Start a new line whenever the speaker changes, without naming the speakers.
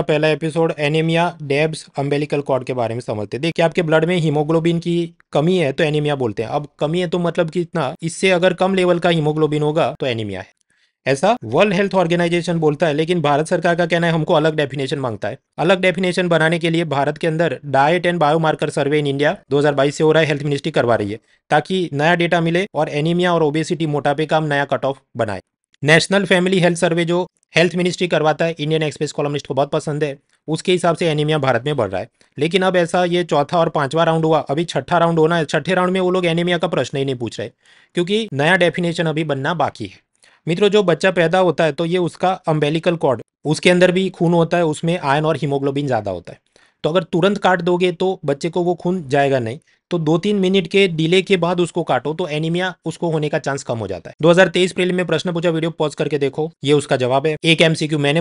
पहला episode anemia डेब्स umbilical cord के बारे में समझते हैं देखिए आपके ब्लड में हीमोग्लोबिन की कमी है तो एनीमिया बोलते हैं अब कमी है तो मतलब कि इतना इससे अगर कम लेवल का हीमोग्लोबिन होगा तो एनीमिया है ऐसा वर्ल्ड हेल्थ ऑर्गेनाइजेशन बोलता है लेकिन भारत सरकार का कहना है हमको अलग डेफिनेशन मांगता है अलग डेफिनेशन बनाने के लिए भारत के अंदर diet and biomarker survey in India 2022 से हो रहा है हेल्थ मिनिस्ट्री करवा रही है ताकि नया डेटा मिले और एनीमिया और ओबेसिटी मोटापे का हम नया कट ऑफ बनाए नेशनल फैमिली हेल्थ सर्वे जो हेल्थ मिनिस्ट्री करवाता है इंडियन एक्सप्रेस कॉलमिस्ट को बहुत पसंद है उसके हिसाब से एनीमिया भारत में बढ़ रहा है लेकिन अब ऐसा ये चौथा और पांचवा राउंड हुआ अभी छठा राउंड होना है छठे राउंड में वो लोग एनीमिया का प्रश्न ही नहीं पूछ रहे क्योंकि नया डेफिनेशन अभी बनना बाकी है मित्रों जो बच्चा पैदा होता है तो ये उसका अम्बेलिकल कॉर्ड उसके अंदर भी खून होता है उसमें आयन और हीमोग्लोबिन ज़्यादा होता है तो अगर तुरंत काट दोगे तो बच्चे को वो खून जाएगा नहीं तो दो तीन मिनट के डिले के बाद उसको काटो तो एनीमिया उसको होने का चांस कम हो जाता है 2023 हजार में प्रश्न पूछा वीडियो पॉज करके देखो ये उसका जवाब है एक एमसीक्यू मैंने